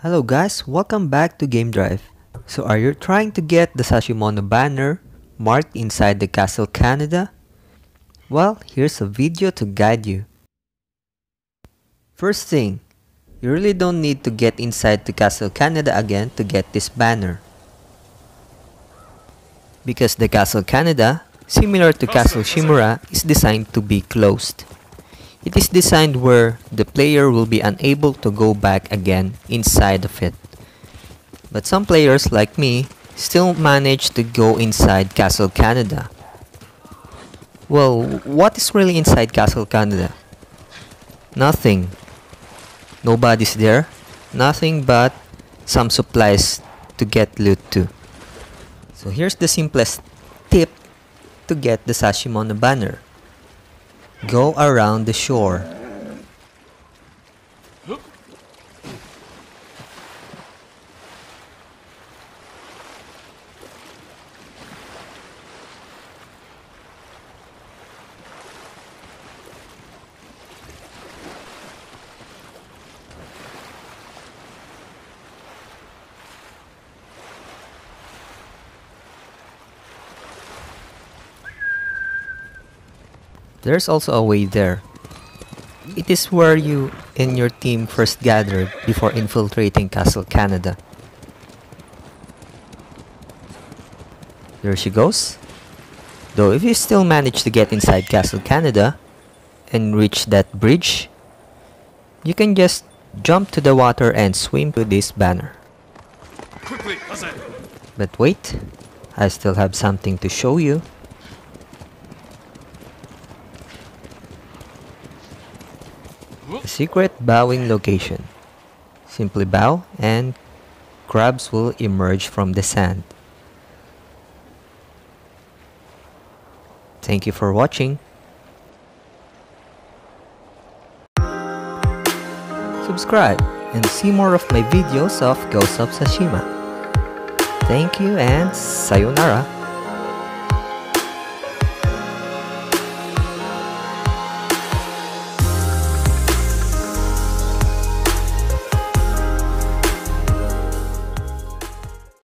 Hello guys, welcome back to Game Drive. So are you trying to get the Sashimono banner marked inside the Castle Canada? Well, here's a video to guide you. First thing, you really don't need to get inside the Castle Canada again to get this banner. Because the Castle Canada, similar to Castle Shimura, is designed to be closed. It is designed where the player will be unable to go back again inside of it. But some players like me still manage to go inside Castle Canada. Well, what is really inside Castle Canada? Nothing. Nobody's there. Nothing but some supplies to get loot too. So here's the simplest tip to get the Sashimono banner. Go around the shore. There's also a way there. It is where you and your team first gathered before infiltrating Castle Canada. There she goes. Though if you still manage to get inside Castle Canada and reach that bridge, you can just jump to the water and swim to this banner. Quickly, but wait, I still have something to show you. Secret bowing location. Simply bow and crabs will emerge from the sand. Thank you for watching. Subscribe and see more of my videos of Ghost of Tsushima. Thank you and sayonara.